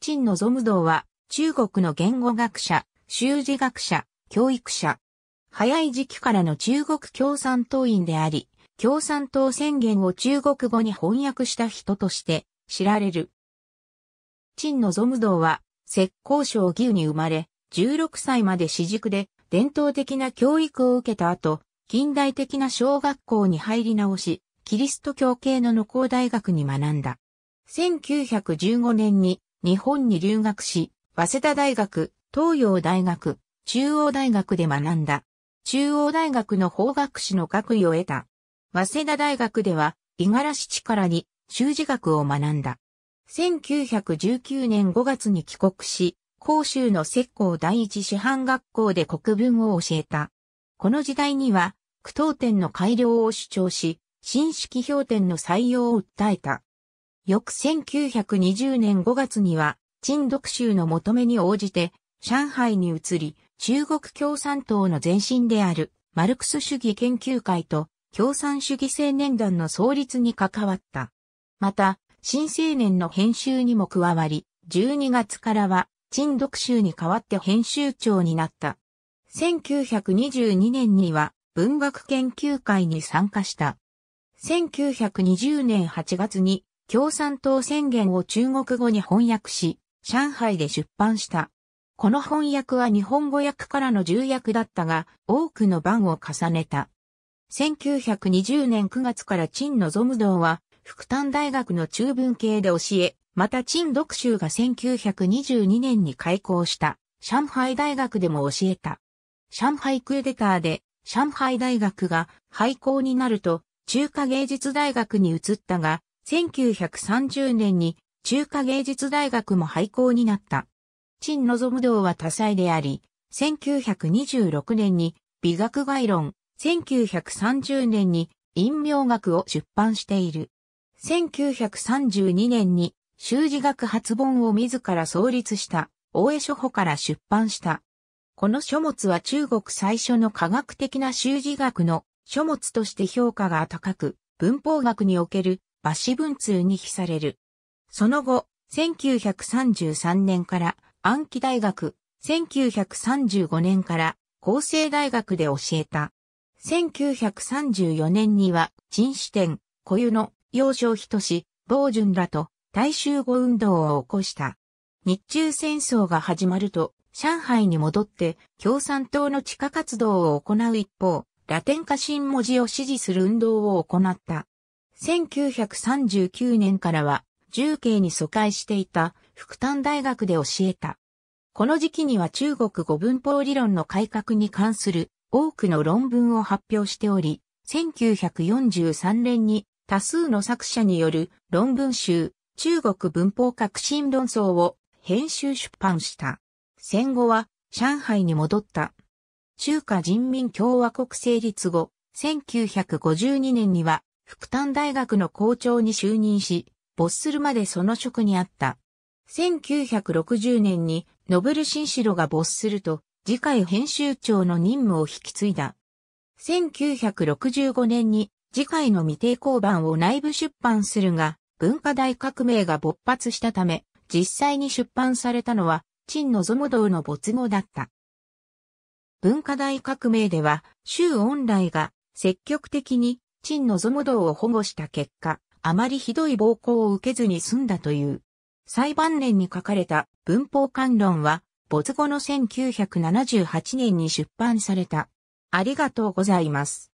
陳望む道は、中国の言語学者、修辞学者、教育者。早い時期からの中国共産党員であり、共産党宣言を中国語に翻訳した人として知られる。陳望む道は、浙江省義烏に生まれ、16歳まで私塾で伝統的な教育を受けた後、近代的な小学校に入り直し、キリスト教系の農工大学に学んだ。1915年に日本に留学し、早稲田大学、東洋大学、中央大学で学んだ。中央大学の法学士の学位を得た。早稲田大学では、五十嵐力に修士学を学んだ。1919年5月に帰国し、広州の石膏第一師範学校で国文を教えた。この時代には、苦闘点の改良を主張し、新式評点の採用を訴えた。翌1920年5月には、陳独州の求めに応じて、上海に移り、中国共産党の前身である、マルクス主義研究会と、共産主義青年団の創立に関わった。また、新青年の編集にも加わり、12月からは、陳独州に代わって編集長になった。1922年には、文学研究会に参加した。1920年8月に、共産党宣言を中国語に翻訳し、上海で出版した。この翻訳は日本語訳からの重訳だったが、多くの版を重ねた。1920年9月から陳の望道は、福旦大学の中文系で教え、また陳独修が1922年に開校した、上海大学でも教えた。上海クエデターで、上海大学が廃校になると、中華芸術大学に移ったが、1930年に中華芸術大学も廃校になった。陳望堂は多彩であり、1926年に美学概論、1930年に陰陽学を出版している。1932年に修辞学発本を自ら創立した大江書法から出版した。この書物は中国最初の科学的な修辞学の書物として評価が高く、文法学における馬氏文通に比される。その後、1933年から暗記大学、1935年から厚生大学で教えた。1934年には、陳志天、小湯の、幼少等し、傍順らと、大衆語運動を起こした。日中戦争が始まると、上海に戻って、共産党の地下活動を行う一方、ラテン化新文字を支持する運動を行った。1939年からは、重慶に疎開していた福丹大学で教えた。この時期には中国語文法理論の改革に関する多くの論文を発表しており、1943年に多数の作者による論文集中国文法革新論争を編集出版した。戦後は上海に戻った。中華人民共和国成立後、1952年には福旦大学の校長に就任し、没するまでその職にあった。1960年にノブル・シンシロが没すると、次回編集長の任務を引き継いだ。1965年に次回の未定交番を内部出版するが、文化大革命が勃発したため、実際に出版されたのは、陳のぞむ道の没後だった。文化大革命では、周恩来が積極的に真のゾモ道を保護した結果、あまりひどい暴行を受けずに済んだという。裁判年に書かれた文法観論は、没後の1978年に出版された。ありがとうございます。